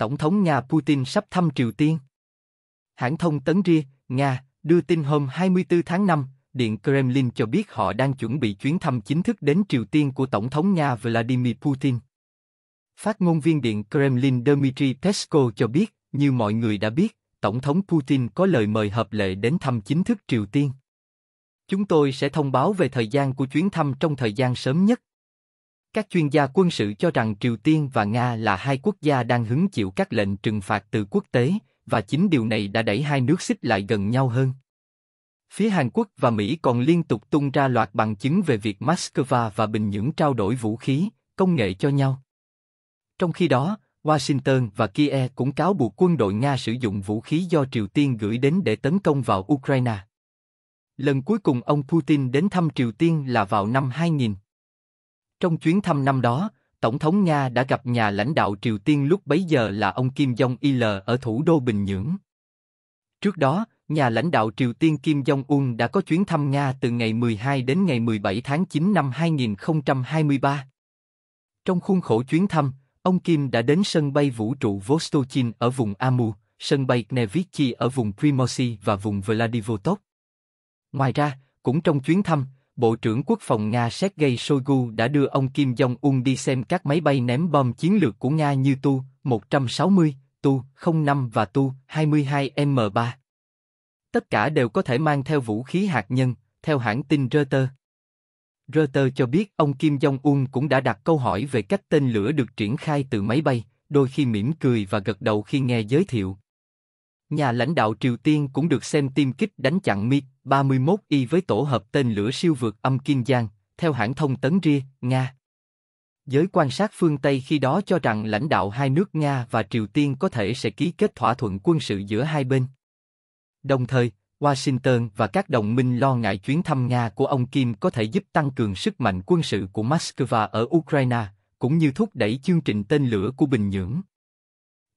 Tổng thống Nga Putin sắp thăm Triều Tiên. Hãng thông tấn RIA, Nga, đưa tin hôm 24 tháng 5, Điện Kremlin cho biết họ đang chuẩn bị chuyến thăm chính thức đến Triều Tiên của Tổng thống Nga Vladimir Putin. Phát ngôn viên Điện Kremlin Dmitry Peskov cho biết, như mọi người đã biết, Tổng thống Putin có lời mời hợp lệ đến thăm chính thức Triều Tiên. Chúng tôi sẽ thông báo về thời gian của chuyến thăm trong thời gian sớm nhất. Các chuyên gia quân sự cho rằng Triều Tiên và Nga là hai quốc gia đang hứng chịu các lệnh trừng phạt từ quốc tế, và chính điều này đã đẩy hai nước xích lại gần nhau hơn. Phía Hàn Quốc và Mỹ còn liên tục tung ra loạt bằng chứng về việc Moscow và Bình Nhưỡng trao đổi vũ khí, công nghệ cho nhau. Trong khi đó, Washington và Kiev cũng cáo buộc quân đội Nga sử dụng vũ khí do Triều Tiên gửi đến để tấn công vào Ukraine. Lần cuối cùng ông Putin đến thăm Triều Tiên là vào năm 2000. Trong chuyến thăm năm đó, Tổng thống Nga đã gặp nhà lãnh đạo Triều Tiên lúc bấy giờ là ông Kim Jong-il ở thủ đô Bình Nhưỡng. Trước đó, nhà lãnh đạo Triều Tiên Kim Jong-un đã có chuyến thăm Nga từ ngày 12 đến ngày 17 tháng 9 năm 2023. Trong khuôn khổ chuyến thăm, ông Kim đã đến sân bay vũ trụ Vostochin ở vùng Amur, sân bay Knevichi ở vùng Primorsky và vùng Vladivostok. Ngoài ra, cũng trong chuyến thăm, Bộ trưởng Quốc phòng Nga Sergei Shoigu đã đưa ông Kim Jong-un đi xem các máy bay ném bom chiến lược của Nga như Tu-160, Tu-05 và Tu-22M3. Tất cả đều có thể mang theo vũ khí hạt nhân, theo hãng tin Reuters. Reuters cho biết ông Kim Jong-un cũng đã đặt câu hỏi về cách tên lửa được triển khai từ máy bay, đôi khi mỉm cười và gật đầu khi nghe giới thiệu. Nhà lãnh đạo Triều Tiên cũng được xem tiêm kích đánh chặn MiG-31Y với tổ hợp tên lửa siêu vượt âm Kim Giang, theo hãng thông tấn RIA, Nga. Giới quan sát phương Tây khi đó cho rằng lãnh đạo hai nước Nga và Triều Tiên có thể sẽ ký kết thỏa thuận quân sự giữa hai bên. Đồng thời, Washington và các đồng minh lo ngại chuyến thăm Nga của ông Kim có thể giúp tăng cường sức mạnh quân sự của Moscow ở Ukraine, cũng như thúc đẩy chương trình tên lửa của Bình Nhưỡng.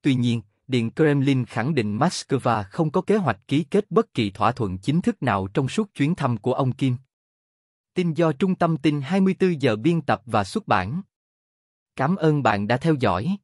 Tuy nhiên, Điện Kremlin khẳng định Moscow không có kế hoạch ký kết bất kỳ thỏa thuận chính thức nào trong suốt chuyến thăm của ông Kim. Tin do Trung tâm tin 24 giờ biên tập và xuất bản. Cảm ơn bạn đã theo dõi.